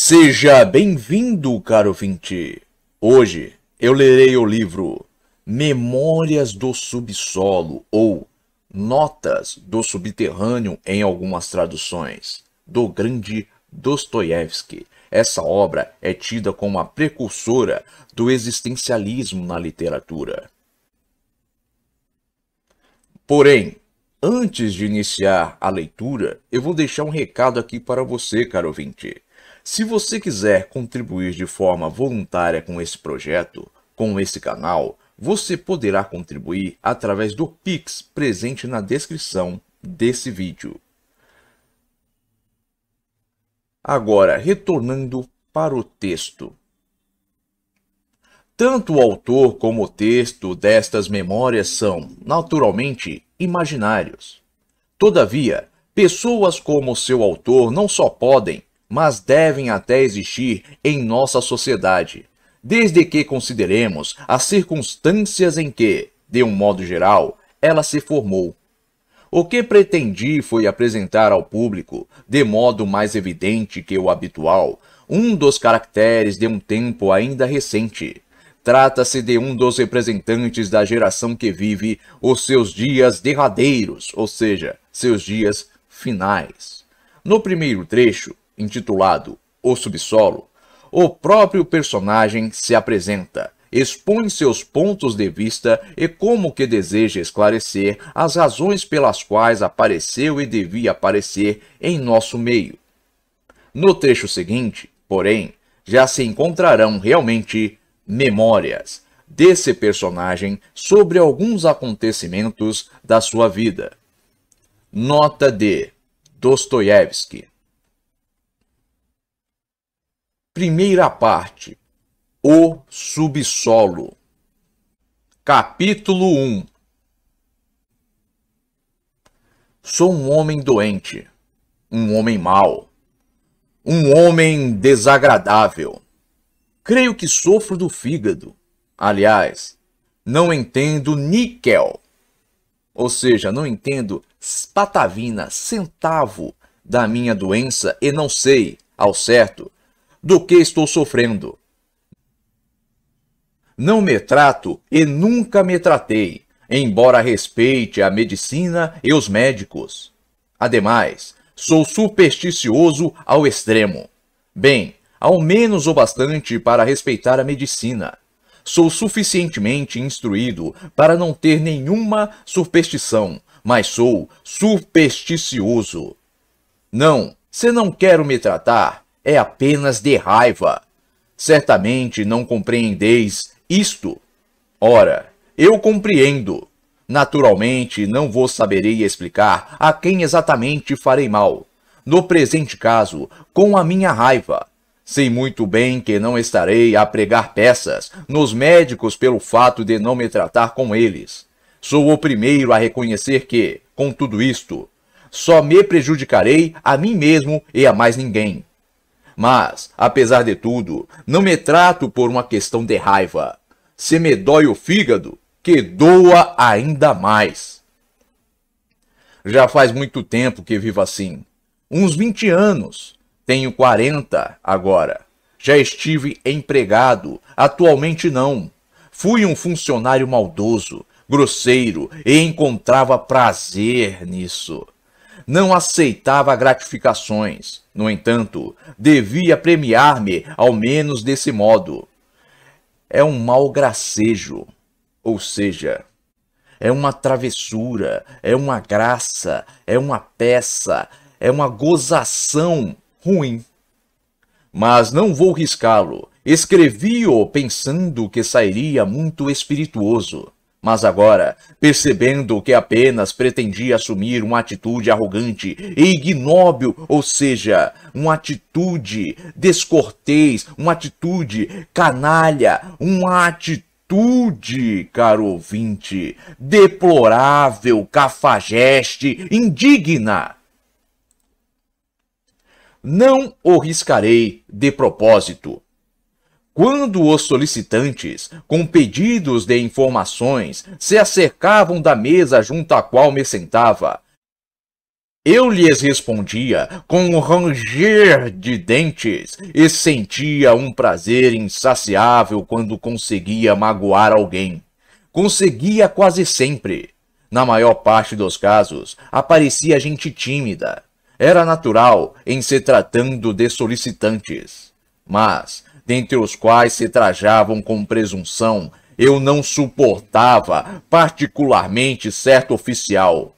Seja bem-vindo, caro vinte. Hoje eu lerei o livro Memórias do Subsolo ou Notas do Subterrâneo em algumas traduções, do grande Dostoiévski. Essa obra é tida como a precursora do existencialismo na literatura. Porém, antes de iniciar a leitura, eu vou deixar um recado aqui para você, caro vinte. Se você quiser contribuir de forma voluntária com esse projeto, com esse canal, você poderá contribuir através do Pix presente na descrição desse vídeo. Agora, retornando para o texto. Tanto o autor como o texto destas memórias são, naturalmente, imaginários. Todavia, pessoas como seu autor não só podem, mas devem até existir em nossa sociedade, desde que consideremos as circunstâncias em que, de um modo geral, ela se formou. O que pretendi foi apresentar ao público, de modo mais evidente que o habitual, um dos caracteres de um tempo ainda recente. Trata-se de um dos representantes da geração que vive os seus dias derradeiros, ou seja, seus dias finais. No primeiro trecho, intitulado O Subsolo, o próprio personagem se apresenta, expõe seus pontos de vista e como que deseja esclarecer as razões pelas quais apareceu e devia aparecer em nosso meio. No trecho seguinte, porém, já se encontrarão realmente memórias desse personagem sobre alguns acontecimentos da sua vida. Nota de Dostoiévski Primeira parte: O subsolo. Capítulo 1 Sou um homem doente, um homem mau, um homem desagradável. Creio que sofro do fígado. Aliás, não entendo níquel. Ou seja, não entendo patavina, centavo da minha doença e não sei, ao certo, do que estou sofrendo. Não me trato e nunca me tratei, embora respeite a medicina e os médicos. Ademais, sou supersticioso ao extremo. Bem, ao menos o bastante para respeitar a medicina. Sou suficientemente instruído para não ter nenhuma superstição, mas sou supersticioso. Não, se não quero me tratar, é apenas de raiva. Certamente não compreendeis isto. Ora, eu compreendo. Naturalmente, não vos saberei explicar a quem exatamente farei mal. No presente caso, com a minha raiva. Sei muito bem que não estarei a pregar peças nos médicos pelo fato de não me tratar com eles. Sou o primeiro a reconhecer que, com tudo isto, só me prejudicarei a mim mesmo e a mais ninguém. Mas, apesar de tudo, não me trato por uma questão de raiva. Se me dói o fígado, que doa ainda mais. Já faz muito tempo que vivo assim. Uns 20 anos. Tenho 40 agora. Já estive empregado, atualmente não. Fui um funcionário maldoso, grosseiro e encontrava prazer nisso. Não aceitava gratificações. No entanto, devia premiar-me, ao menos desse modo. É um mau gracejo, ou seja, é uma travessura, é uma graça, é uma peça, é uma gozação ruim. Mas não vou riscá-lo. Escrevi-o pensando que sairia muito espirituoso. Mas agora, percebendo que apenas pretendia assumir uma atitude arrogante e ignóbil, ou seja, uma atitude descortês, uma atitude canalha, uma atitude, caro ouvinte, deplorável, cafajeste, indigna. Não o riscarei de propósito quando os solicitantes, com pedidos de informações, se acercavam da mesa junto à qual me sentava, eu lhes respondia com um ranger de dentes e sentia um prazer insaciável quando conseguia magoar alguém. Conseguia quase sempre. Na maior parte dos casos, aparecia gente tímida. Era natural em se tratando de solicitantes. Mas, dentre os quais se trajavam com presunção. Eu não suportava, particularmente, certo oficial.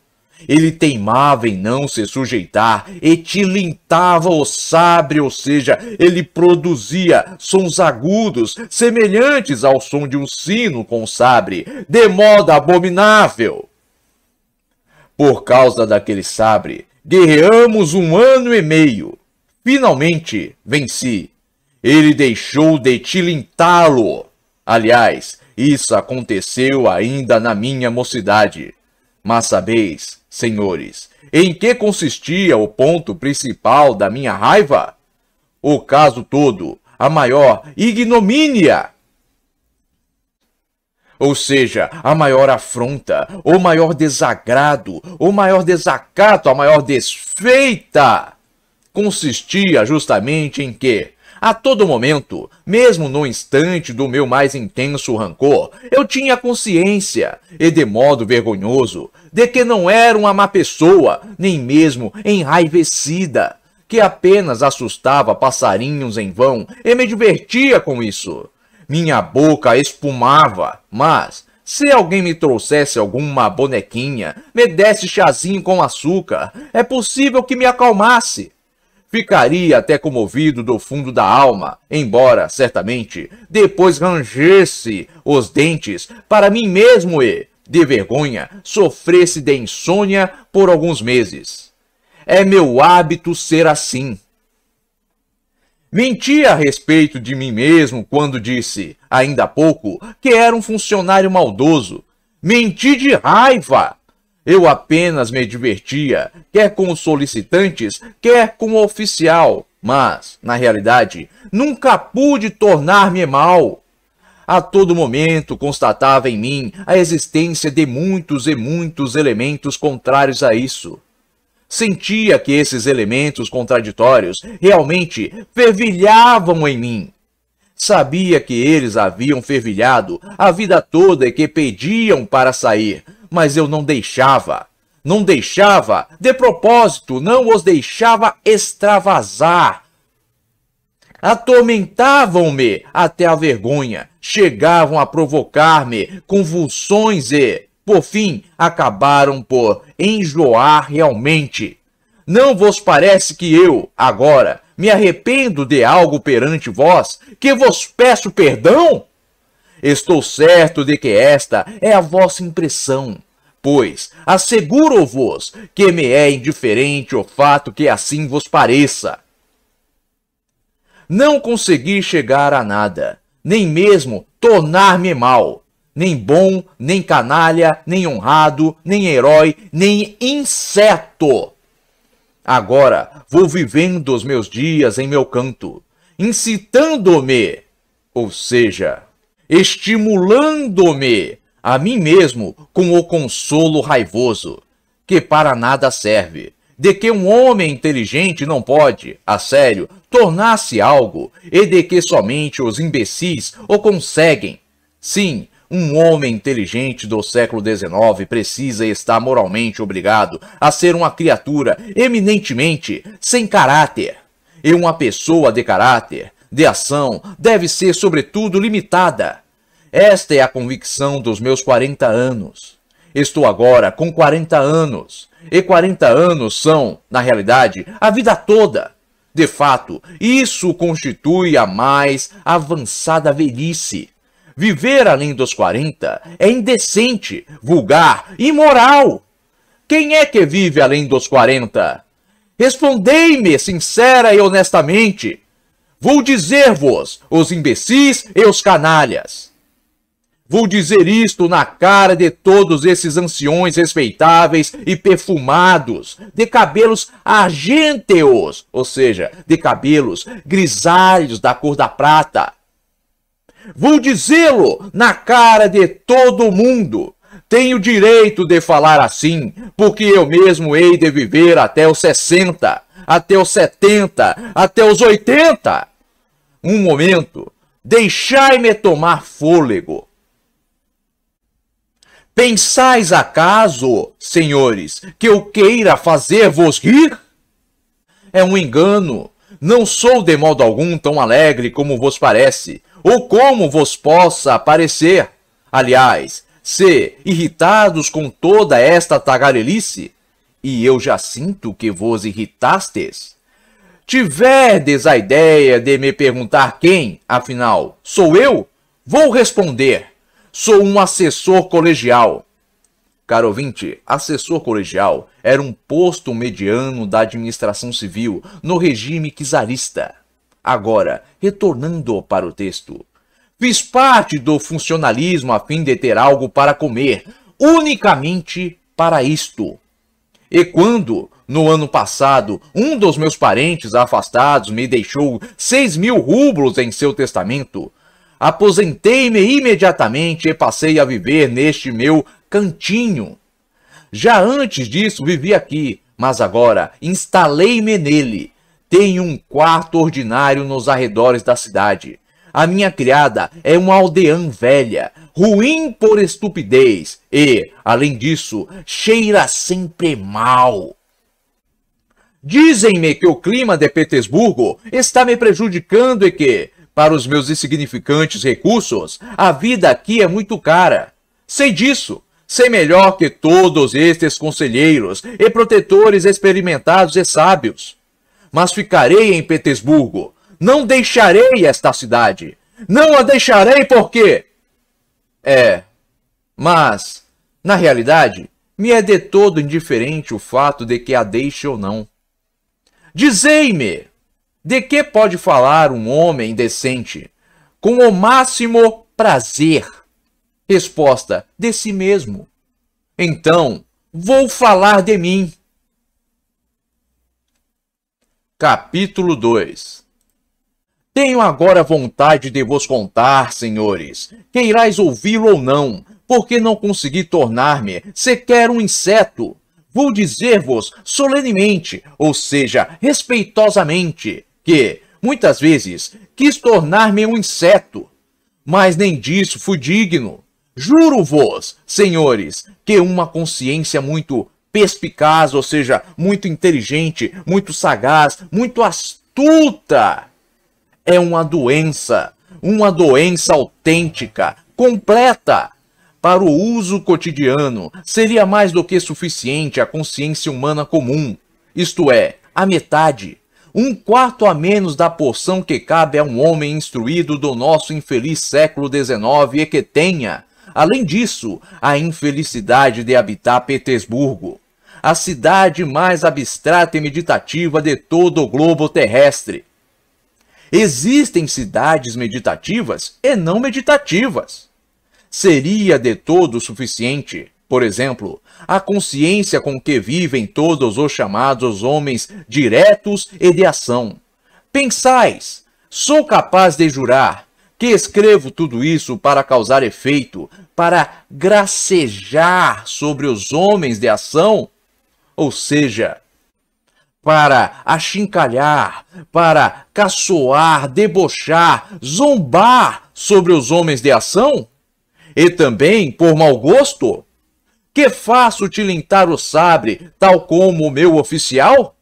Ele teimava em não se sujeitar, e tilintava o sabre, ou seja, ele produzia sons agudos, semelhantes ao som de um sino com sabre, de modo abominável. Por causa daquele sabre, guerreamos um ano e meio. Finalmente, venci. Ele deixou de tilintá-lo. Aliás, isso aconteceu ainda na minha mocidade. Mas sabeis, senhores, em que consistia o ponto principal da minha raiva? O caso todo, a maior ignomínia. Ou seja, a maior afronta, o maior desagrado, o maior desacato, a maior desfeita consistia justamente em que a todo momento, mesmo no instante do meu mais intenso rancor, eu tinha consciência, e de modo vergonhoso, de que não era uma má pessoa, nem mesmo enraivecida, que apenas assustava passarinhos em vão e me divertia com isso. Minha boca espumava, mas, se alguém me trouxesse alguma bonequinha, me desse chazinho com açúcar, é possível que me acalmasse. Ficaria até comovido do fundo da alma, embora, certamente, depois rangesse os dentes para mim mesmo e, de vergonha, sofresse de insônia por alguns meses. É meu hábito ser assim. Menti a respeito de mim mesmo quando disse, ainda há pouco, que era um funcionário maldoso. Menti de raiva eu apenas me divertia, quer com os solicitantes, quer com o oficial, mas, na realidade, nunca pude tornar-me mal. A todo momento constatava em mim a existência de muitos e muitos elementos contrários a isso. Sentia que esses elementos contraditórios realmente fervilhavam em mim. Sabia que eles haviam fervilhado a vida toda e que pediam para sair, mas eu não deixava. Não deixava, de propósito, não os deixava extravasar. Atormentavam-me até a vergonha, chegavam a provocar-me convulsões e, por fim, acabaram por enjoar realmente. Não vos parece que eu, agora, me arrependo de algo perante vós, que vos peço perdão? Estou certo de que esta é a vossa impressão. Pois, asseguro-vos que me é indiferente o fato que assim vos pareça. Não consegui chegar a nada, nem mesmo tornar-me mal, nem bom, nem canalha, nem honrado, nem herói, nem inseto. Agora vou vivendo os meus dias em meu canto, incitando-me, ou seja, estimulando-me a mim mesmo com o consolo raivoso, que para nada serve, de que um homem inteligente não pode, a sério, tornar-se algo, e de que somente os imbecis o conseguem. Sim, um homem inteligente do século XIX precisa estar moralmente obrigado a ser uma criatura eminentemente sem caráter, e uma pessoa de caráter de ação deve ser, sobretudo, limitada. Esta é a convicção dos meus 40 anos. Estou agora com 40 anos. E 40 anos são, na realidade, a vida toda. De fato, isso constitui a mais avançada velhice. Viver além dos 40 é indecente, vulgar, imoral. Quem é que vive além dos 40? Respondei-me sincera e honestamente. Vou dizer-vos, os imbecis e os canalhas. Vou dizer isto na cara de todos esses anciões respeitáveis e perfumados, de cabelos argênteos, ou seja, de cabelos grisalhos da cor da prata. Vou dizê-lo na cara de todo mundo. Tenho direito de falar assim, porque eu mesmo hei de viver até os 60, até os 70, até os 80 um momento, deixai-me tomar fôlego. Pensais acaso, senhores, que eu queira fazer-vos rir? É um engano. Não sou de modo algum tão alegre como vos parece, ou como vos possa parecer. Aliás, se irritados com toda esta tagarelice, e eu já sinto que vos irritastes, Tiverdes a ideia de me perguntar quem, afinal, sou eu, vou responder: sou um assessor colegial. Caro ouvinte, assessor colegial era um posto mediano da administração civil no regime czarista. Agora, retornando para o texto. Fiz parte do funcionalismo a fim de ter algo para comer, unicamente para isto. E quando, no ano passado, um dos meus parentes afastados me deixou 6 mil rublos em seu testamento. Aposentei-me imediatamente e passei a viver neste meu cantinho. Já antes disso vivi aqui, mas agora instalei-me nele. Tenho um quarto ordinário nos arredores da cidade. A minha criada é uma aldeã velha, ruim por estupidez e, além disso, cheira sempre mal. Dizem-me que o clima de Petersburgo está me prejudicando e que, para os meus insignificantes recursos, a vida aqui é muito cara. Sei disso. Sei melhor que todos estes conselheiros e protetores experimentados e sábios. Mas ficarei em Petersburgo. Não deixarei esta cidade. Não a deixarei porque. É. Mas, na realidade, me é de todo indiferente o fato de que a deixe ou não. Dizei-me, de que pode falar um homem decente? Com o máximo prazer. Resposta: de si mesmo. Então, vou falar de mim. Capítulo 2 Tenho agora vontade de vos contar, senhores, queirais ouvi-lo ou não, porque não consegui tornar-me sequer um inseto Vou dizer-vos solenemente, ou seja, respeitosamente, que, muitas vezes, quis tornar-me um inseto, mas nem disso fui digno. Juro-vos, senhores, que uma consciência muito perspicaz, ou seja, muito inteligente, muito sagaz, muito astuta, é uma doença, uma doença autêntica, completa, para o uso cotidiano seria mais do que suficiente a consciência humana comum, isto é, a metade, um quarto a menos da porção que cabe a um homem instruído do nosso infeliz século XIX e que tenha, além disso, a infelicidade de habitar Petersburgo, a cidade mais abstrata e meditativa de todo o globo terrestre. Existem cidades meditativas e não meditativas seria de todo suficiente. Por exemplo, a consciência com que vivem todos os chamados homens diretos e de ação. Pensais, sou capaz de jurar que escrevo tudo isso para causar efeito, para gracejar sobre os homens de ação? Ou seja, para achincalhar, para caçoar, debochar, zombar sobre os homens de ação? e também por mau gosto? Que faço tilintar o sabre, tal como o meu oficial?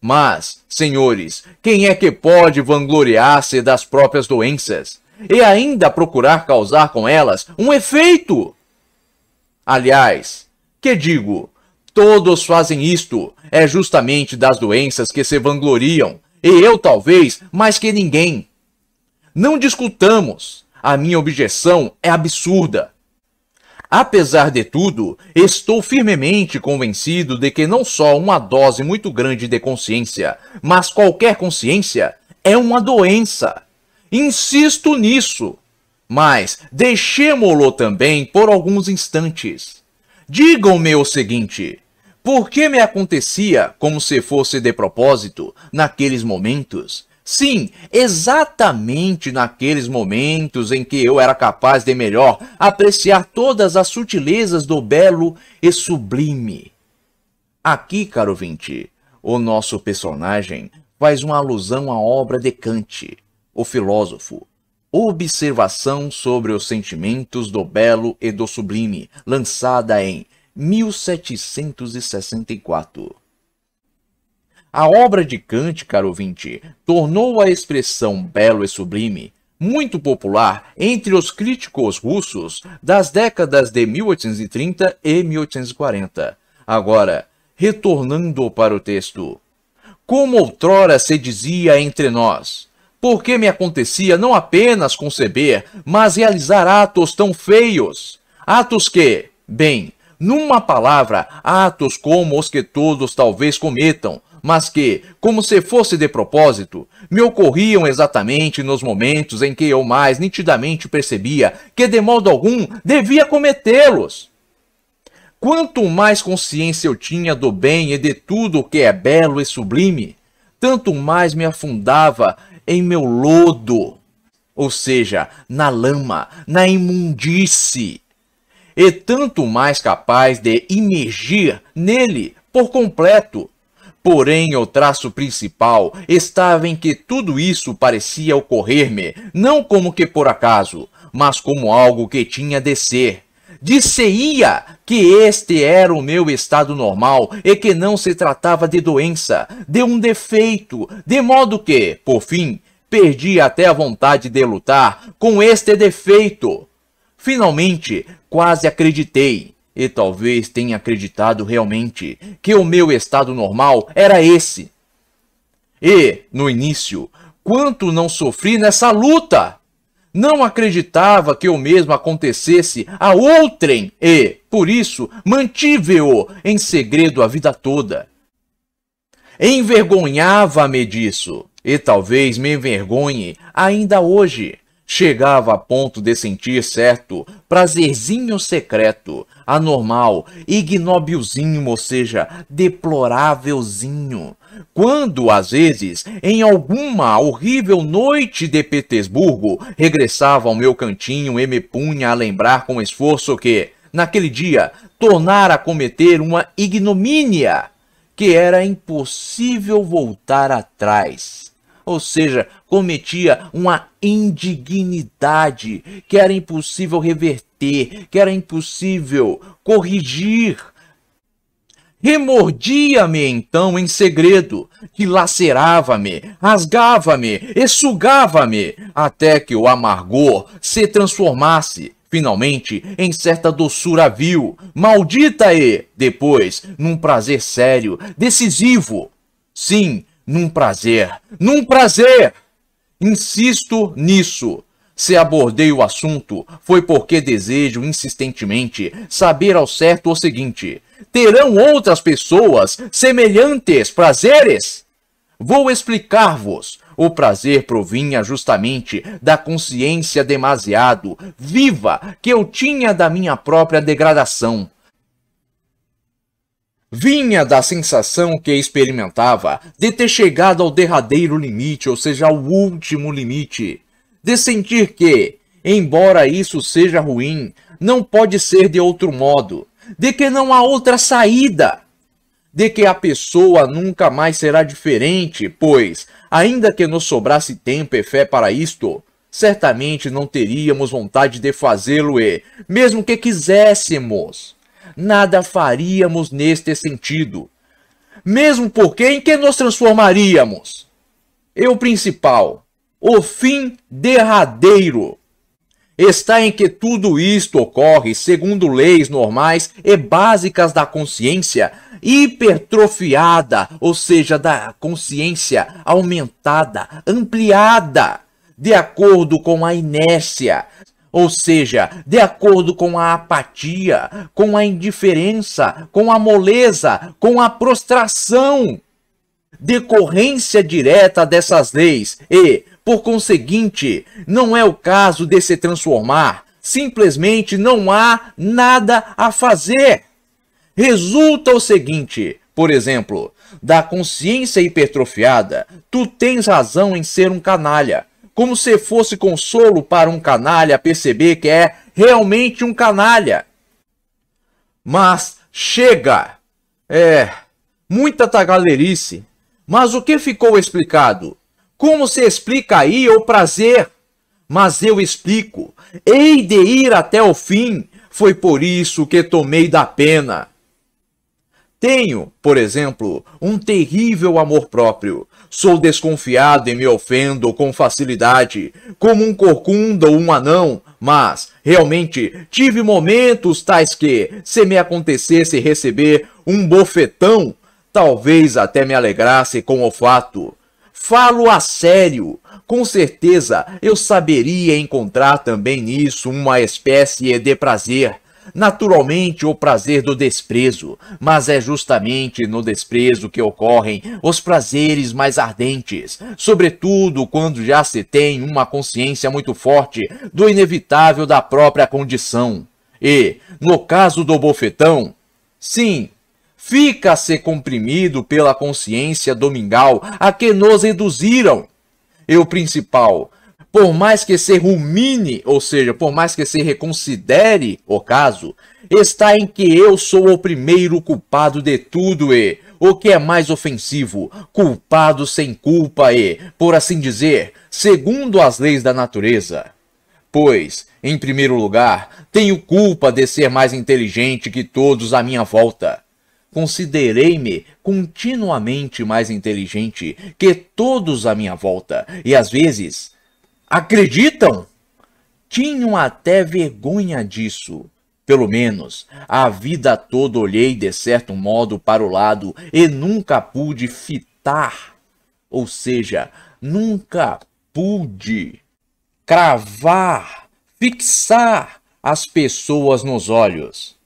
Mas, senhores, quem é que pode vangloriar-se das próprias doenças e ainda procurar causar com elas um efeito? Aliás, que digo, todos fazem isto, é justamente das doenças que se vangloriam, e eu talvez mais que ninguém. Não discutamos, a minha objeção é absurda. Apesar de tudo, estou firmemente convencido de que não só uma dose muito grande de consciência, mas qualquer consciência é uma doença. Insisto nisso. Mas deixemo-lo também por alguns instantes. Digam-me o seguinte: por que me acontecia, como se fosse de propósito, naqueles momentos, Sim, exatamente naqueles momentos em que eu era capaz de melhor apreciar todas as sutilezas do belo e sublime. Aqui, caro vinte, o nosso personagem faz uma alusão à obra de Kant, o filósofo. Observação sobre os sentimentos do belo e do sublime, lançada em 1764. A obra de Kant, caro ouvinte, tornou a expressão belo e sublime muito popular entre os críticos russos das décadas de 1830 e 1840. Agora, retornando para o texto. Como outrora se dizia entre nós, porque me acontecia não apenas conceber, mas realizar atos tão feios, atos que, bem, numa palavra, atos como os que todos talvez cometam, mas que, como se fosse de propósito, me ocorriam exatamente nos momentos em que eu mais nitidamente percebia que de modo algum devia cometê-los. Quanto mais consciência eu tinha do bem e de tudo o que é belo e sublime, tanto mais me afundava em meu lodo, ou seja, na lama, na imundície, e tanto mais capaz de imergir nele por completo, Porém, o traço principal estava em que tudo isso parecia ocorrer-me, não como que por acaso, mas como algo que tinha de ser. Disseia que este era o meu estado normal e que não se tratava de doença, de um defeito, de modo que, por fim, perdi até a vontade de lutar com este defeito. Finalmente, quase acreditei. E talvez tenha acreditado realmente que o meu estado normal era esse. E, no início, quanto não sofri nessa luta! Não acreditava que o mesmo acontecesse a outrem e, por isso, mantive-o em segredo a vida toda. Envergonhava-me disso e talvez me envergonhe ainda hoje. Chegava a ponto de sentir certo prazerzinho secreto, anormal, ignóbilzinho, ou seja, deplorávelzinho. Quando, às vezes, em alguma horrível noite de Petersburgo, regressava ao meu cantinho e me punha a lembrar com esforço que, naquele dia, tornara a cometer uma ignomínia que era impossível voltar atrás. Ou seja, cometia uma indignidade que era impossível reverter, que era impossível corrigir. Remordia-me então em segredo, que lacerava me rasgava-me, exugava-me, até que o amargor se transformasse, finalmente, em certa doçura vil, maldita e, depois, num prazer sério, decisivo. Sim, num prazer, num prazer Insisto nisso. Se abordei o assunto, foi porque desejo insistentemente saber ao certo o seguinte: terão outras pessoas semelhantes prazeres? Vou explicar-vos. O prazer provinha justamente da consciência demasiado viva que eu tinha da minha própria degradação, Vinha da sensação que experimentava de ter chegado ao derradeiro limite, ou seja, ao último limite. De sentir que, embora isso seja ruim, não pode ser de outro modo. De que não há outra saída. De que a pessoa nunca mais será diferente, pois, ainda que nos sobrasse tempo e fé para isto, certamente não teríamos vontade de fazê-lo e, mesmo que quiséssemos nada faríamos neste sentido. Mesmo porque em que nos transformaríamos? E é o principal, o fim derradeiro, está em que tudo isto ocorre segundo leis normais e básicas da consciência, hipertrofiada, ou seja, da consciência aumentada, ampliada, de acordo com a inércia, ou seja, de acordo com a apatia, com a indiferença, com a moleza, com a prostração decorrência direta dessas leis e, por conseguinte, não é o caso de se transformar. Simplesmente não há nada a fazer. Resulta o seguinte, por exemplo, da consciência hipertrofiada, tu tens razão em ser um canalha como se fosse consolo para um canalha perceber que é realmente um canalha. Mas chega! É. Muita tagalerice. Mas o que ficou explicado? Como se explica aí o prazer? Mas eu explico. Hei de ir até o fim. Foi por isso que tomei da pena. Tenho, por exemplo, um terrível amor próprio, Sou desconfiado e me ofendo com facilidade, como um corcunda ou um anão, mas realmente tive momentos tais que, se me acontecesse receber um bofetão, talvez até me alegrasse com o fato. Falo a sério. Com certeza eu saberia encontrar também nisso uma espécie de prazer. Naturalmente, o prazer do desprezo, mas é justamente no desprezo que ocorrem os prazeres mais ardentes, sobretudo quando já se tem uma consciência muito forte do inevitável da própria condição. E, no caso do bofetão, sim, fica-se comprimido pela consciência domingal a que nos induziram. E o principal, por mais que se rumine, ou seja, por mais que se reconsidere o caso, está em que eu sou o primeiro culpado de tudo e, o que é mais ofensivo, culpado sem culpa e, por assim dizer, segundo as leis da natureza. Pois, em primeiro lugar, tenho culpa de ser mais inteligente que todos à minha volta. Considerei-me continuamente mais inteligente que todos à minha volta, e às vezes Acreditam? Tinham até vergonha disso. Pelo menos, a vida toda olhei de certo modo para o lado e nunca pude fitar, ou seja, nunca pude cravar, fixar as pessoas nos olhos.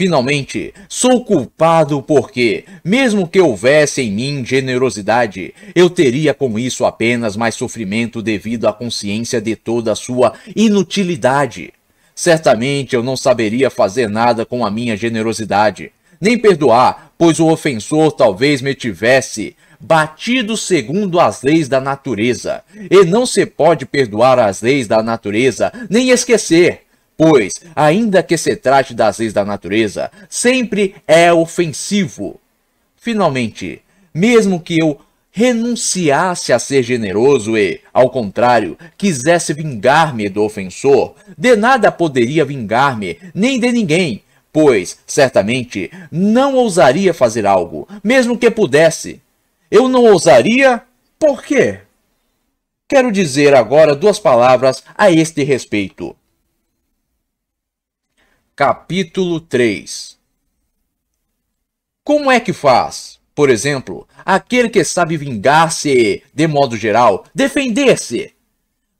Finalmente, sou culpado porque, mesmo que houvesse em mim generosidade, eu teria com isso apenas mais sofrimento devido à consciência de toda a sua inutilidade. Certamente eu não saberia fazer nada com a minha generosidade, nem perdoar, pois o ofensor talvez me tivesse batido segundo as leis da natureza, e não se pode perdoar as leis da natureza, nem esquecer pois, ainda que se trate das leis da natureza, sempre é ofensivo. Finalmente, mesmo que eu renunciasse a ser generoso e, ao contrário, quisesse vingar-me do ofensor, de nada poderia vingar-me, nem de ninguém, pois, certamente, não ousaria fazer algo, mesmo que pudesse. Eu não ousaria, por quê? Quero dizer agora duas palavras a este respeito. Capítulo 3 Como é que faz, por exemplo, aquele que sabe vingar-se, de modo geral, defender-se?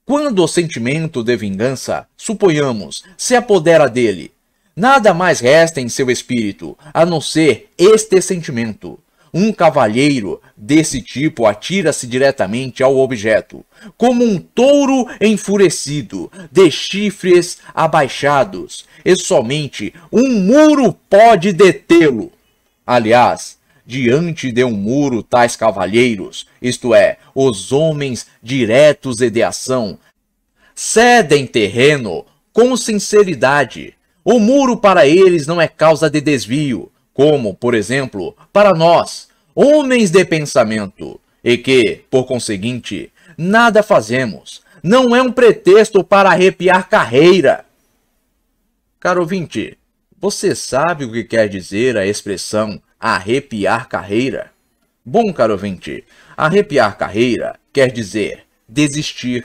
Quando o sentimento de vingança, suponhamos, se apodera dele, nada mais resta em seu espírito a não ser este sentimento, um cavalheiro desse tipo atira-se diretamente ao objeto, como um touro enfurecido, de chifres abaixados, e somente um muro pode detê-lo. Aliás, diante de um muro tais cavalheiros, isto é, os homens diretos e de ação, cedem terreno com sinceridade. O muro para eles não é causa de desvio, como, por exemplo, para nós, homens de pensamento, e que, por conseguinte, nada fazemos, não é um pretexto para arrepiar carreira. Caro ouvinte, você sabe o que quer dizer a expressão arrepiar carreira? Bom, caro ouvinte, arrepiar carreira quer dizer desistir,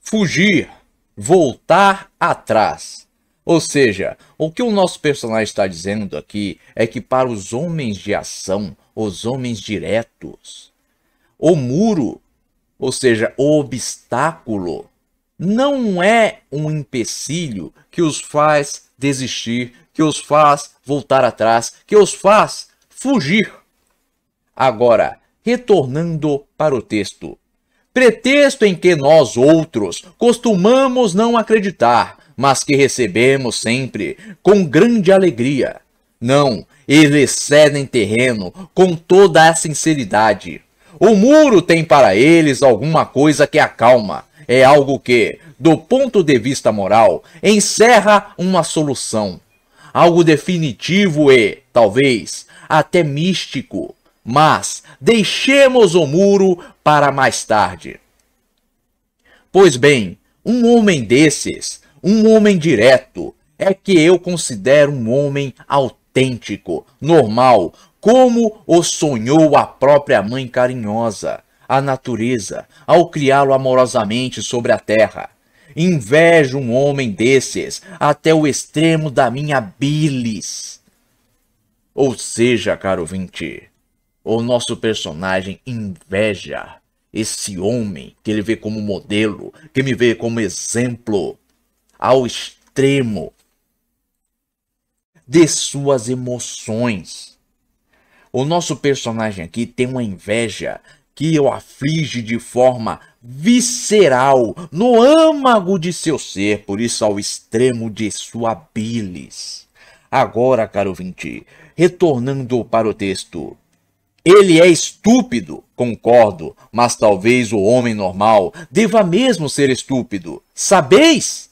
fugir, voltar atrás ou seja, o que o nosso personagem está dizendo aqui é que para os homens de ação, os homens diretos, o muro, ou seja, o obstáculo, não é um empecilho que os faz desistir, que os faz voltar atrás, que os faz fugir. Agora, retornando para o texto. Pretexto em que nós outros costumamos não acreditar, mas que recebemos sempre com grande alegria. Não, eles cedem terreno com toda a sinceridade. O muro tem para eles alguma coisa que acalma. É algo que, do ponto de vista moral, encerra uma solução. Algo definitivo e, talvez, até místico. Mas deixemos o muro para mais tarde. Pois bem, um homem desses um homem direto é que eu considero um homem autêntico, normal, como o sonhou a própria mãe carinhosa, a natureza, ao criá-lo amorosamente sobre a terra. Invejo um homem desses até o extremo da minha bilis. Ou seja, caro vinte, o nosso personagem inveja esse homem que ele vê como modelo, que me vê como exemplo ao extremo de suas emoções. O nosso personagem aqui tem uma inveja que o aflige de forma visceral, no âmago de seu ser, por isso ao extremo de sua bilis. Agora, caro ouvinte, retornando para o texto. Ele é estúpido, concordo, mas talvez o homem normal deva mesmo ser estúpido. Sabeis?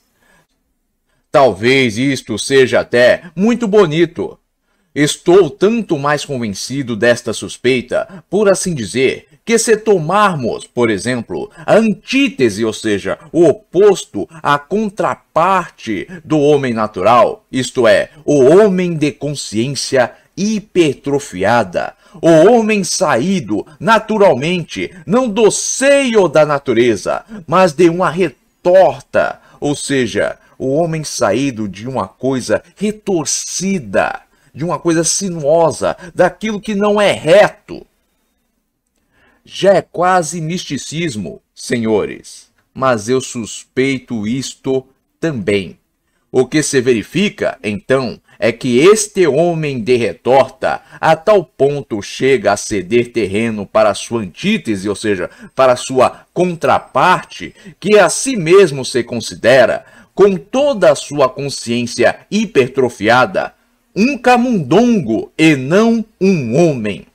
Talvez isto seja até muito bonito. Estou tanto mais convencido desta suspeita, por assim dizer, que se tomarmos, por exemplo, a antítese, ou seja, o oposto, a contraparte do homem natural, isto é, o homem de consciência hipertrofiada, o homem saído naturalmente, não do seio da natureza, mas de uma retorta, ou seja, o homem saído de uma coisa retorcida, de uma coisa sinuosa, daquilo que não é reto. Já é quase misticismo, senhores, mas eu suspeito isto também. O que se verifica, então, é que este homem de retorta a tal ponto chega a ceder terreno para sua antítese, ou seja, para sua contraparte, que a si mesmo se considera com toda a sua consciência hipertrofiada, um camundongo e não um homem.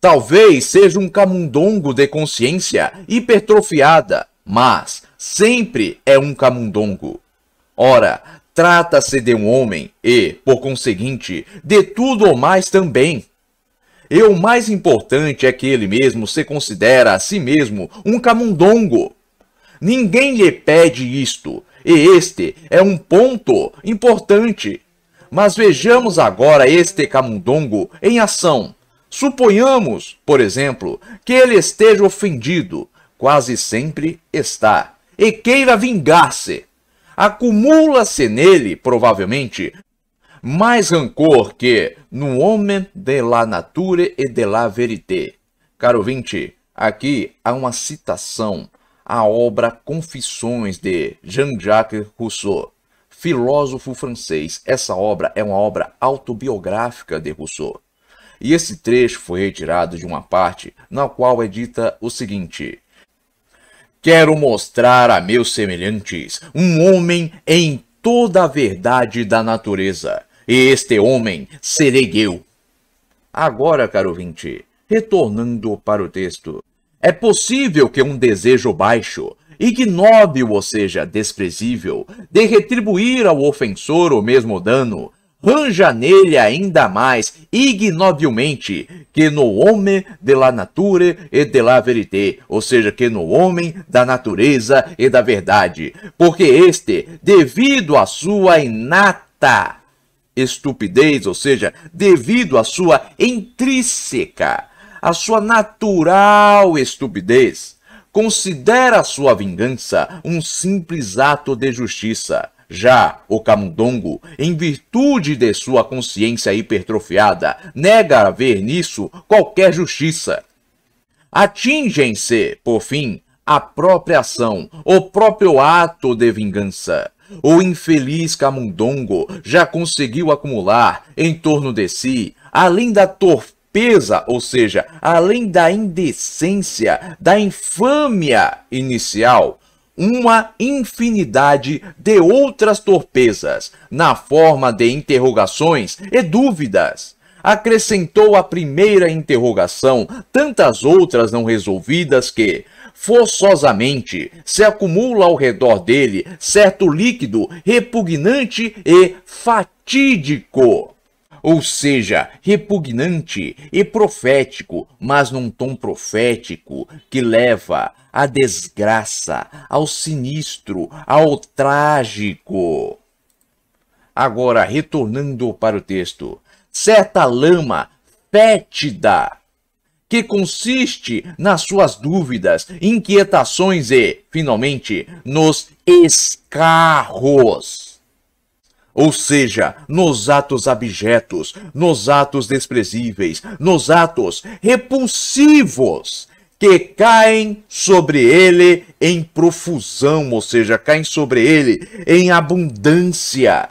Talvez seja um camundongo de consciência hipertrofiada, mas sempre é um camundongo. Ora, trata-se de um homem e, por conseguinte, de tudo ou mais também. E o mais importante é que ele mesmo se considera a si mesmo um camundongo. Ninguém lhe pede isto, e este é um ponto importante. Mas vejamos agora este camundongo em ação. Suponhamos, por exemplo, que ele esteja ofendido, quase sempre está, e queira vingar-se. Acumula-se nele, provavelmente, mais rancor que no homem de la nature e de la verité. Caro vinte, aqui há uma citação a obra Confissões de Jean-Jacques Rousseau. Filósofo francês, essa obra é uma obra autobiográfica de Rousseau. E esse trecho foi retirado de uma parte na qual é dita o seguinte: Quero mostrar a meus semelhantes um homem em toda a verdade da natureza, e este homem serei eu. Agora, caro vinte, retornando para o texto, é possível que um desejo baixo, ignóbil ou seja, desprezível, de retribuir ao ofensor o mesmo dano, ranja nele ainda mais, ignobilmente, que no homem de la nature e de la verité, ou seja, que no homem da natureza e da verdade, porque este, devido à sua inata estupidez, ou seja, devido à sua intrínseca a sua natural estupidez. Considera a sua vingança um simples ato de justiça. Já o camundongo, em virtude de sua consciência hipertrofiada, nega haver nisso qualquer justiça. Atingem-se, por fim, a própria ação, o próprio ato de vingança. O infeliz camundongo já conseguiu acumular em torno de si, além da torpeza, torpeza, ou seja, além da indecência, da infâmia inicial, uma infinidade de outras torpezas, na forma de interrogações e dúvidas. Acrescentou a primeira interrogação tantas outras não resolvidas que, forçosamente se acumula ao redor dele certo líquido repugnante e fatídico ou seja, repugnante e profético, mas num tom profético que leva à desgraça, ao sinistro, ao trágico. Agora, retornando para o texto, certa lama fétida que consiste nas suas dúvidas, inquietações e, finalmente, nos escarros. Ou seja, nos atos abjetos, nos atos desprezíveis, nos atos repulsivos que caem sobre ele em profusão, ou seja, caem sobre ele em abundância.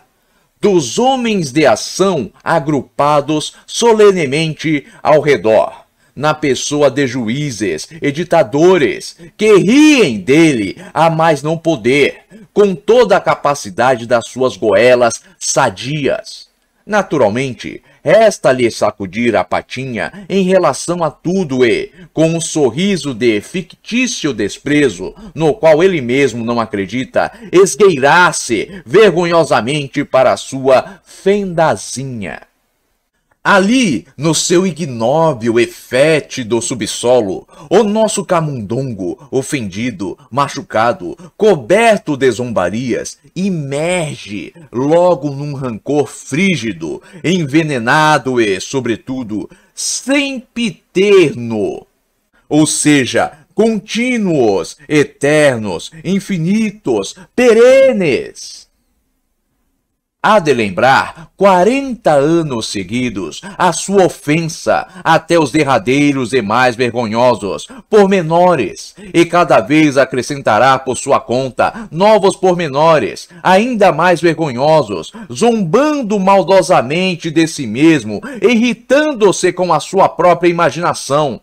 Dos homens de ação agrupados solenemente ao redor, na pessoa de juízes e ditadores que riem dele a mais não poder com toda a capacidade das suas goelas sadias. Naturalmente, resta-lhe sacudir a patinha em relação a tudo e, com um sorriso de fictício desprezo, no qual ele mesmo não acredita, esgueirar-se vergonhosamente para sua fendazinha. Ali, no seu ignóbil efete do subsolo, o nosso camundongo, ofendido, machucado, coberto de zombarias, emerge logo num rancor frígido, envenenado e, sobretudo, sempiterno. Ou seja, contínuos, eternos, infinitos, perenes. Há de lembrar, 40 anos seguidos, a sua ofensa, até os derradeiros e mais vergonhosos, pormenores, e cada vez acrescentará por sua conta novos pormenores, ainda mais vergonhosos, zombando maldosamente de si mesmo, irritando-se com a sua própria imaginação,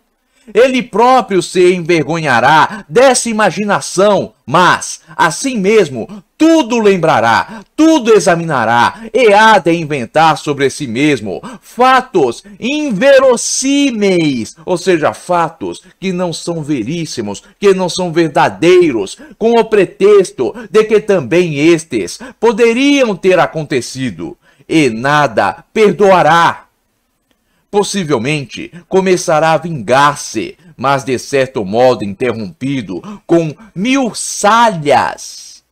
ele próprio se envergonhará dessa imaginação, mas, assim mesmo, tudo lembrará, tudo examinará, e há de inventar sobre si mesmo fatos inverossímeis, ou seja, fatos que não são veríssimos, que não são verdadeiros, com o pretexto de que também estes poderiam ter acontecido, e nada perdoará Possivelmente começará a vingar-se, mas de certo modo interrompido com mil salhas,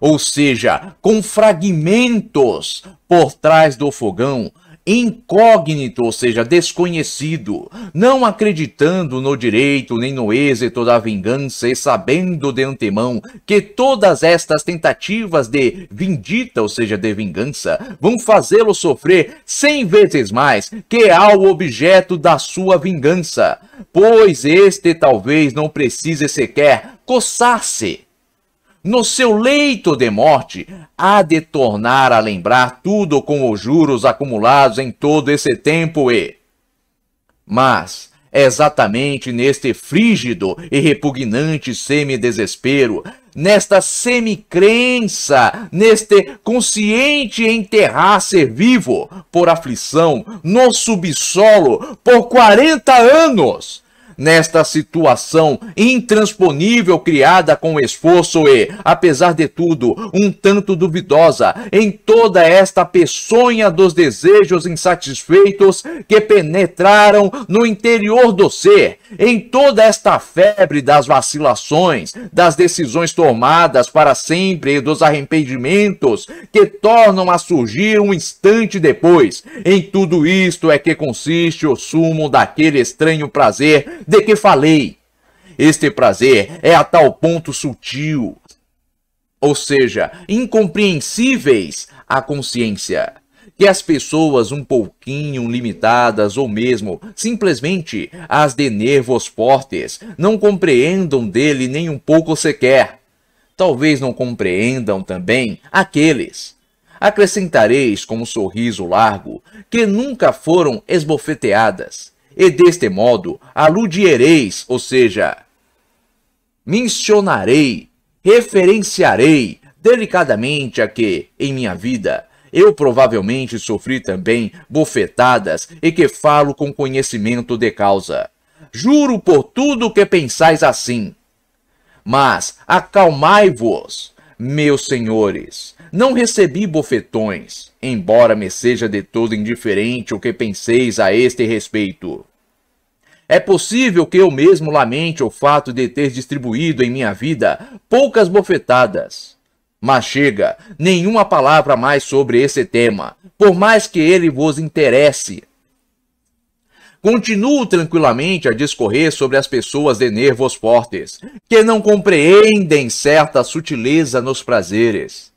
ou seja, com fragmentos por trás do fogão incógnito, ou seja, desconhecido, não acreditando no direito nem no êxito da vingança e sabendo de antemão que todas estas tentativas de vindita, ou seja, de vingança, vão fazê-lo sofrer cem vezes mais que ao objeto da sua vingança, pois este talvez não precise sequer coçar-se no seu leito de morte, há de tornar a lembrar tudo com os juros acumulados em todo esse tempo e. Mas, exatamente neste frígido e repugnante semi-desespero, nesta semicrença, neste consciente enterrar ser vivo por aflição no subsolo por 40 anos, nesta situação intransponível criada com esforço e, apesar de tudo, um tanto duvidosa em toda esta peçonha dos desejos insatisfeitos que penetraram no interior do ser, em toda esta febre das vacilações, das decisões tomadas para sempre e dos arrependimentos que tornam a surgir um instante depois. Em tudo isto é que consiste o sumo daquele estranho prazer de que falei. Este prazer é a tal ponto sutil, ou seja, incompreensíveis à consciência, que as pessoas um pouquinho limitadas ou mesmo simplesmente as de nervos fortes não compreendam dele nem um pouco sequer. Talvez não compreendam também aqueles. Acrescentareis com um sorriso largo que nunca foram esbofeteadas e deste modo aludiereis, ou seja, mencionarei, referenciarei delicadamente a que, em minha vida, eu provavelmente sofri também bofetadas e que falo com conhecimento de causa. Juro por tudo que pensais assim. Mas acalmai-vos, meus senhores. Não recebi bofetões, embora me seja de todo indiferente o que penseis a este respeito. É possível que eu mesmo lamente o fato de ter distribuído em minha vida poucas bofetadas. Mas chega, nenhuma palavra mais sobre esse tema, por mais que ele vos interesse. Continuo tranquilamente a discorrer sobre as pessoas de nervos fortes, que não compreendem certa sutileza nos prazeres.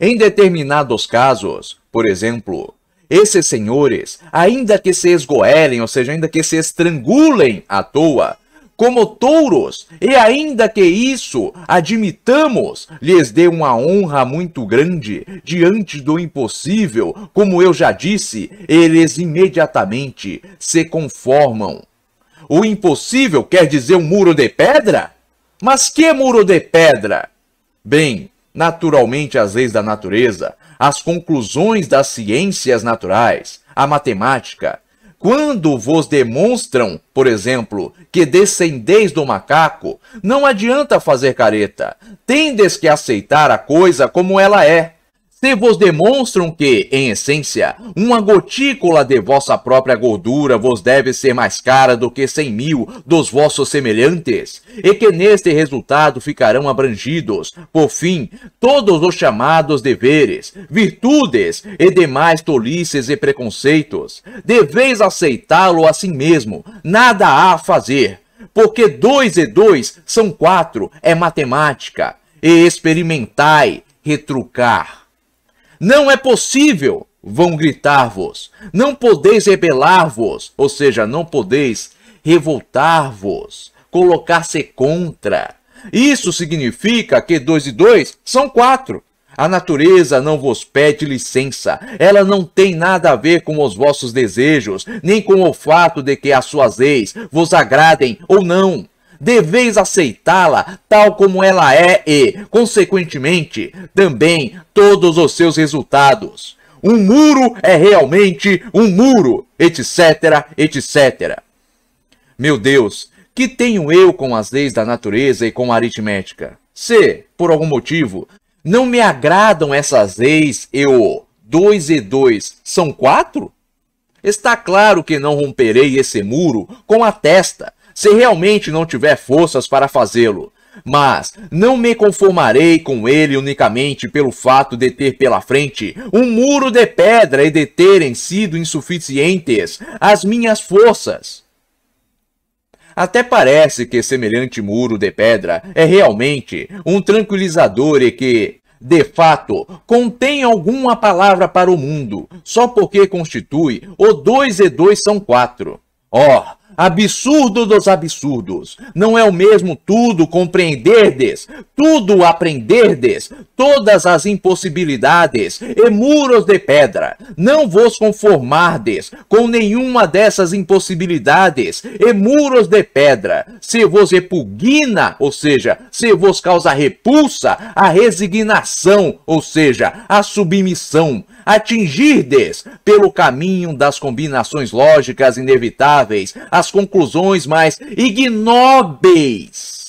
Em determinados casos, por exemplo, esses senhores, ainda que se esgoelem, ou seja, ainda que se estrangulem à toa, como touros, e ainda que isso admitamos, lhes dê uma honra muito grande diante do impossível, como eu já disse, eles imediatamente se conformam. O impossível quer dizer um muro de pedra? Mas que muro de pedra? Bem, Naturalmente, as leis da natureza, as conclusões das ciências naturais, a matemática, quando vos demonstram, por exemplo, que descendeis do macaco, não adianta fazer careta. Tendes que aceitar a coisa como ela é se vos demonstram que, em essência, uma gotícula de vossa própria gordura vos deve ser mais cara do que cem mil dos vossos semelhantes, e que neste resultado ficarão abrangidos, por fim, todos os chamados deveres, virtudes e demais tolices e preconceitos. Deveis aceitá-lo assim mesmo, nada há a fazer, porque dois e dois são quatro, é matemática, e experimentai retrucar. Não é possível! Vão gritar-vos. Não podeis rebelar-vos, ou seja, não podeis revoltar-vos, colocar-se contra. Isso significa que dois e dois são quatro. A natureza não vos pede licença, ela não tem nada a ver com os vossos desejos, nem com o fato de que as suas leis vos agradem ou não deveis aceitá-la tal como ela é e, consequentemente, também todos os seus resultados. Um muro é realmente um muro, etc, etc. Meu Deus, que tenho eu com as leis da natureza e com a aritmética? Se, por algum motivo, não me agradam essas leis e o 2 e 2 são 4? Está claro que não romperei esse muro com a testa, se realmente não tiver forças para fazê-lo. Mas não me conformarei com ele unicamente pelo fato de ter pela frente um muro de pedra e de terem sido insuficientes as minhas forças. Até parece que semelhante muro de pedra é realmente um tranquilizador e que, de fato, contém alguma palavra para o mundo, só porque constitui o 2 e 2 são 4. Oh, absurdo dos absurdos. Não é o mesmo tudo compreenderdes, tudo aprenderdes, todas as impossibilidades e muros de pedra. Não vos conformardes com nenhuma dessas impossibilidades e muros de pedra. Se vos repugna, ou seja, se vos causa repulsa, a resignação, ou seja, a submissão. Atingirdes pelo caminho das combinações lógicas inevitáveis, as as conclusões mais ignóbeis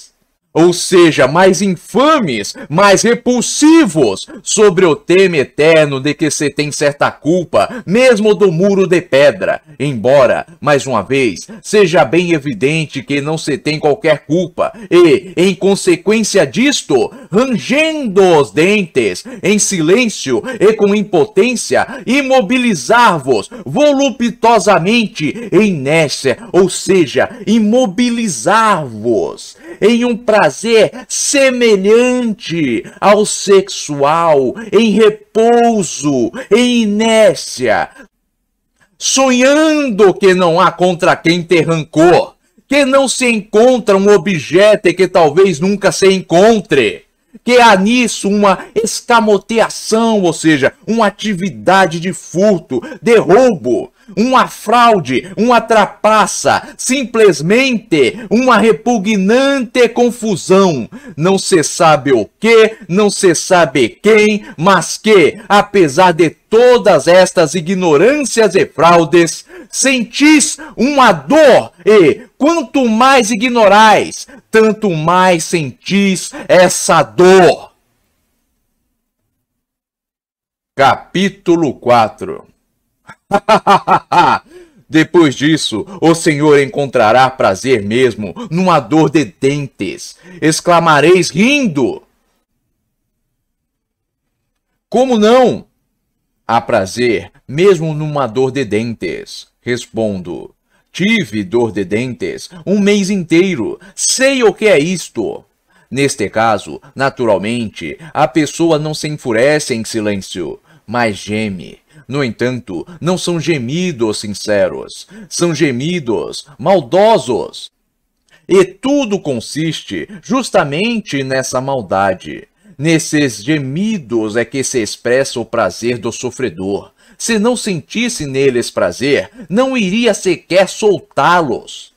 ou seja, mais infames, mais repulsivos, sobre o tema eterno de que se tem certa culpa, mesmo do muro de pedra. Embora, mais uma vez, seja bem evidente que não se tem qualquer culpa, e, em consequência disto, rangendo os dentes, em silêncio e com impotência, imobilizar-vos voluptuosamente em nécia, ou seja, imobilizar-vos em um prazer prazer semelhante ao sexual, em repouso, em inércia, sonhando que não há contra quem ter rancor, que não se encontra um objeto e que talvez nunca se encontre que há nisso uma escamoteação, ou seja, uma atividade de furto, de roubo, uma fraude, uma trapaça, simplesmente uma repugnante confusão. Não se sabe o que, não se sabe quem, mas que, apesar de todas estas ignorâncias e fraudes, sentis uma dor e, quanto mais ignorais, tanto mais sentis essa dor. Capítulo 4 Depois disso, o Senhor encontrará prazer mesmo numa dor de dentes. Exclamareis rindo. Como não? Há prazer mesmo numa dor de dentes. Respondo. Tive dor de dentes um mês inteiro. Sei o que é isto. Neste caso, naturalmente, a pessoa não se enfurece em silêncio, mas geme no entanto, não são gemidos sinceros, são gemidos maldosos. E tudo consiste justamente nessa maldade. Nesses gemidos é que se expressa o prazer do sofredor. Se não sentisse neles prazer, não iria sequer soltá-los.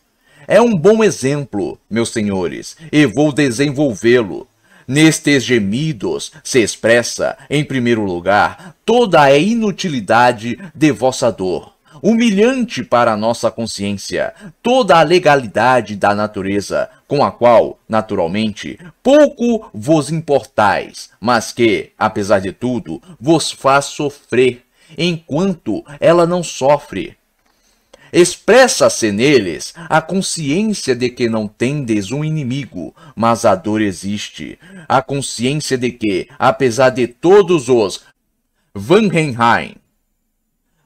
É um bom exemplo, meus senhores, e vou desenvolvê-lo Nestes gemidos se expressa, em primeiro lugar, toda a inutilidade de vossa dor humilhante para a nossa consciência, toda a legalidade da natureza, com a qual, naturalmente, pouco vos importais, mas que, apesar de tudo, vos faz sofrer, enquanto ela não sofre, Expressa-se neles a consciência de que não tendes um inimigo, mas a dor existe. A consciência de que, apesar de todos os Van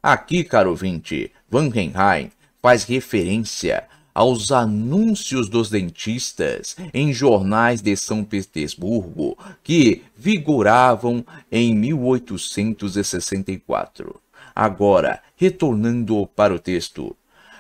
Aqui, caro ouvinte, Van faz referência aos anúncios dos dentistas em jornais de São Petersburgo que vigoravam em 1864. Agora, retornando para o texto.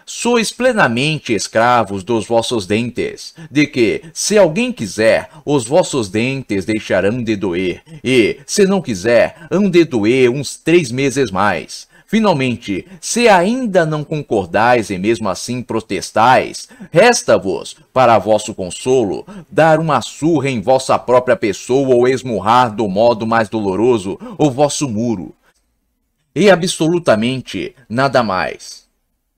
Sois plenamente escravos dos vossos dentes, de que, se alguém quiser, os vossos dentes deixarão de doer, e, se não quiser, hão de doer uns três meses mais. Finalmente, se ainda não concordais e mesmo assim protestais, resta-vos, para vosso consolo, dar uma surra em vossa própria pessoa ou esmurrar do modo mais doloroso o vosso muro e absolutamente nada mais.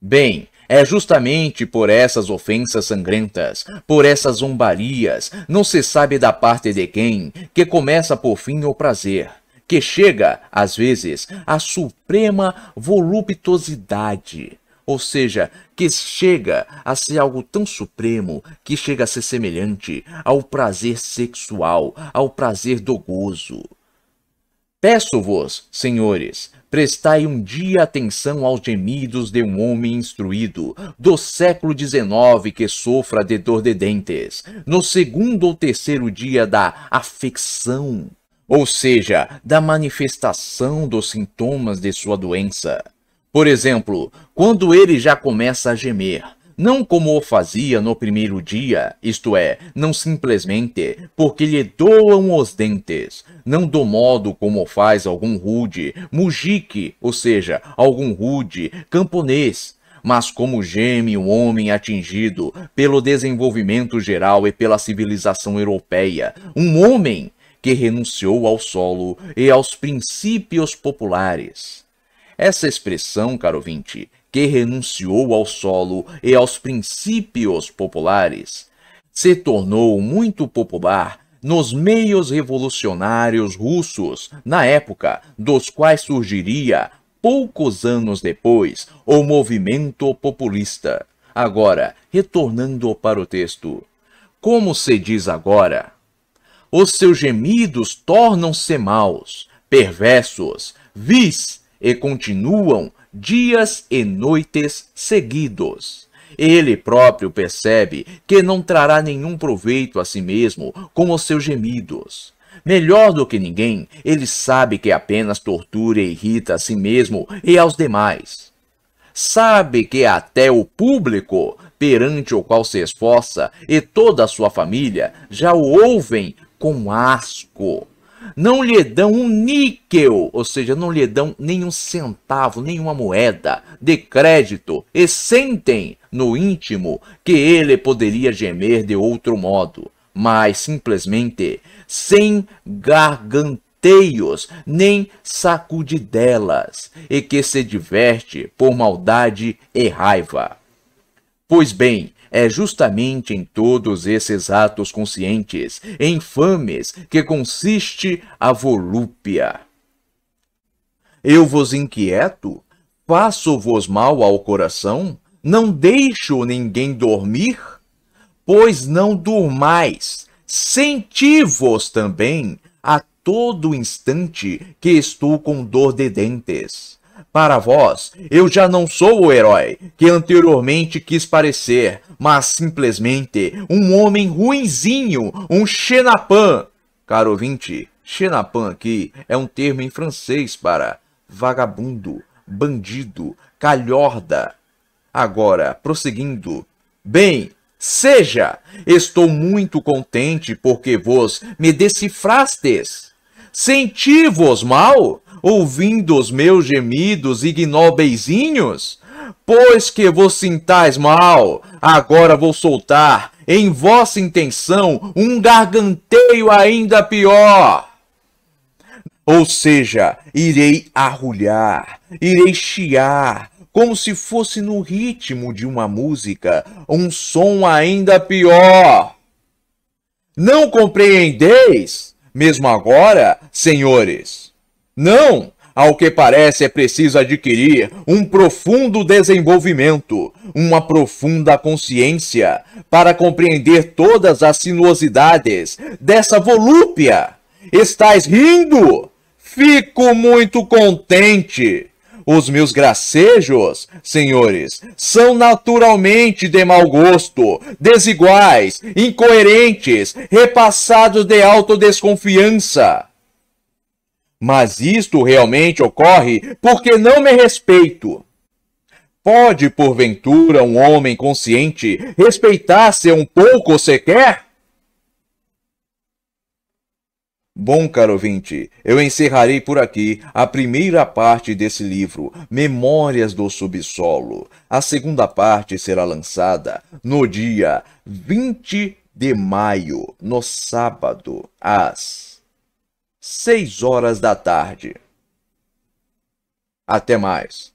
Bem, é justamente por essas ofensas sangrentas, por essas zombarias, não se sabe da parte de quem, que começa por fim o prazer, que chega, às vezes, à suprema voluptuosidade, ou seja, que chega a ser algo tão supremo que chega a ser semelhante ao prazer sexual, ao prazer do gozo. Peço-vos, senhores, Prestai um dia atenção aos gemidos de um homem instruído, do século XIX que sofra de dor de dentes, no segundo ou terceiro dia da afecção, ou seja, da manifestação dos sintomas de sua doença. Por exemplo, quando ele já começa a gemer, não como o fazia no primeiro dia, isto é, não simplesmente porque lhe doam os dentes, não do modo como faz algum rude, mujique, ou seja, algum rude, camponês, mas como geme o homem atingido pelo desenvolvimento geral e pela civilização europeia, um homem que renunciou ao solo e aos princípios populares. Essa expressão, caro vinte, que renunciou ao solo e aos princípios populares. Se tornou muito popular nos meios revolucionários russos, na época dos quais surgiria, poucos anos depois, o movimento populista. Agora, retornando para o texto. Como se diz agora, os seus gemidos tornam-se maus, perversos, vis e continuam dias e noites seguidos. Ele próprio percebe que não trará nenhum proveito a si mesmo com os seus gemidos. Melhor do que ninguém, ele sabe que apenas tortura e irrita a si mesmo e aos demais. Sabe que até o público, perante o qual se esforça, e toda a sua família já o ouvem com asco não lhe dão um níquel, ou seja, não lhe dão nenhum centavo, nenhuma moeda de crédito, e sentem no íntimo que ele poderia gemer de outro modo, mas simplesmente sem garganteios nem sacudidelas, e que se diverte por maldade e raiva. Pois bem, é justamente em todos esses atos conscientes, infames, que consiste a volúpia. Eu vos inquieto? Faço-vos mal ao coração? Não deixo ninguém dormir? Pois não durmais, senti-vos também a todo instante que estou com dor de dentes para vós, eu já não sou o herói que anteriormente quis parecer, mas simplesmente um homem ruinzinho, um Xenapan. Caro ouvinte, Xenapan aqui é um termo em francês para vagabundo, bandido, calhorda. Agora, prosseguindo. Bem, seja, estou muito contente porque vos me decifrastes. Senti-vos mal? ouvindo os meus gemidos e gnobeizinhos? Pois que vos sintais mal, agora vou soltar, em vossa intenção, um garganteio ainda pior. Ou seja, irei arrulhar, irei chiar, como se fosse no ritmo de uma música, um som ainda pior. Não compreendeis? Mesmo agora, senhores. Não! Ao que parece, é preciso adquirir um profundo desenvolvimento, uma profunda consciência, para compreender todas as sinuosidades dessa volúpia. Estás rindo? Fico muito contente. Os meus gracejos, senhores, são naturalmente de mau gosto, desiguais, incoerentes, repassados de autodesconfiança. Mas isto realmente ocorre porque não me respeito. Pode, porventura, um homem consciente respeitar-se um pouco sequer? Bom, caro ouvinte, eu encerrarei por aqui a primeira parte desse livro, Memórias do Subsolo. A segunda parte será lançada no dia 20 de maio, no sábado, às 6 horas da tarde. Até mais.